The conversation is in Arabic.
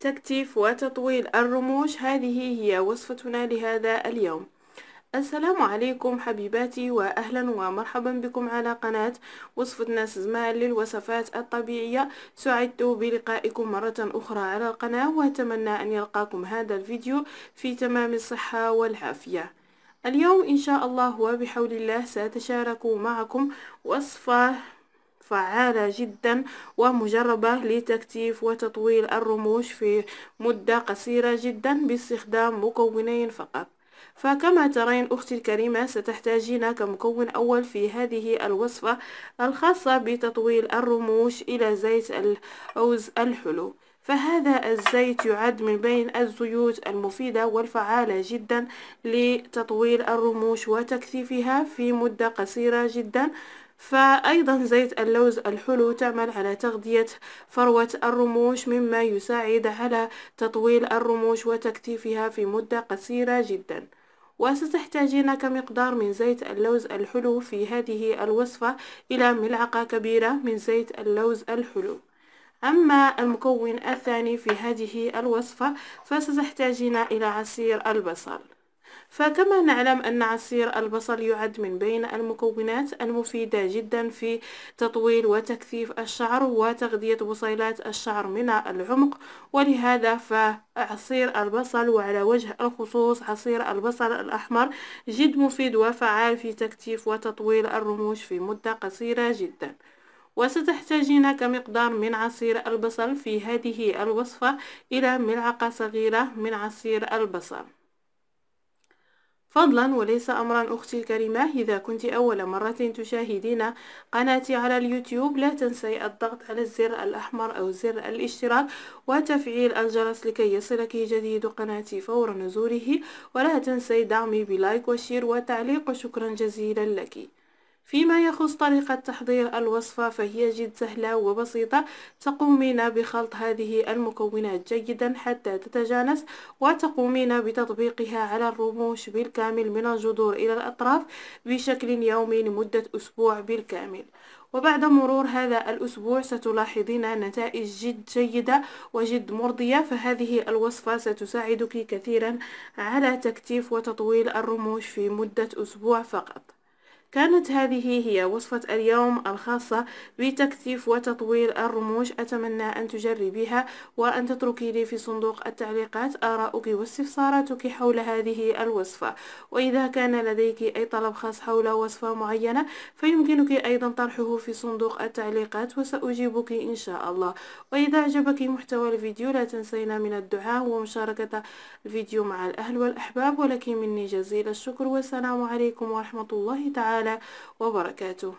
تكتيف وتطويل الرموش هذه هي وصفتنا لهذا اليوم السلام عليكم حبيباتي واهلا ومرحبا بكم على قناة وصفة ناس زمان للوصفات الطبيعية سعدت بلقائكم مرة اخرى على القناة واتمنى ان يلقاكم هذا الفيديو في تمام الصحة والعافية اليوم ان شاء الله وبحول الله ساتشارك معكم وصفة فعالة جدا ومجربة لتكثيف وتطويل الرموش في مدة قصيرة جدا باستخدام مكونين فقط فكما ترين أختي الكريمة ستحتاجين كمكون أول في هذه الوصفة الخاصة بتطويل الرموش إلى زيت الأوز الحلو فهذا الزيت يعد من بين الزيوت المفيدة والفعالة جدا لتطويل الرموش وتكثيفها في مدة قصيرة جدا فأيضا زيت اللوز الحلو تعمل على تغذية فروة الرموش مما يساعد على تطويل الرموش وتكثيفها في مدة قصيرة جدا وستحتاجين كمقدار من زيت اللوز الحلو في هذه الوصفة إلى ملعقة كبيرة من زيت اللوز الحلو أما المكون الثاني في هذه الوصفة فستحتاجين إلى عصير البصل فكما نعلم أن عصير البصل يعد من بين المكونات المفيدة جدا في تطويل وتكثيف الشعر وتغذية بصيلات الشعر من العمق ولهذا فعصير البصل وعلى وجه الخصوص عصير البصل الأحمر جد مفيد وفعال في تكثيف وتطويل الرموش في مدة قصيرة جدا وستحتاجين كمقدار من عصير البصل في هذه الوصفة إلى ملعقة صغيرة من عصير البصل فضلا وليس أمرا أختي الكريمة إذا كنت أول مرة تشاهدين قناتي على اليوتيوب لا تنسي الضغط على الزر الأحمر أو زر الاشتراك وتفعيل الجرس لكي يصلك جديد قناتي فور نزوله ولا تنسي دعمي بلايك وشير وتعليق وشكرا جزيلا لك فيما يخص طريقة تحضير الوصفة فهي جد سهلة وبسيطة تقومين بخلط هذه المكونات جيدا حتى تتجانس وتقومين بتطبيقها على الرموش بالكامل من الجذور إلى الأطراف بشكل يومي لمدة أسبوع بالكامل وبعد مرور هذا الأسبوع ستلاحظين نتائج جد جيدة وجد مرضية فهذه الوصفة ستساعدك كثيرا على تكتيف وتطويل الرموش في مدة أسبوع فقط كانت هذه هي وصفة اليوم الخاصة بتكثيف وتطويل الرموش أتمنى أن تجربيها وأن تتركي لي في صندوق التعليقات آرائك واستفساراتك حول هذه الوصفة وإذا كان لديك أي طلب خاص حول وصفة معينة فيمكنك أيضا طرحه في صندوق التعليقات وسأجيبك إن شاء الله وإذا أعجبك محتوى الفيديو لا تنسينا من الدعاء ومشاركة الفيديو مع الأهل والأحباب ولك مني جزيل الشكر والسلام عليكم ورحمة الله تعالى تعالى وبركاته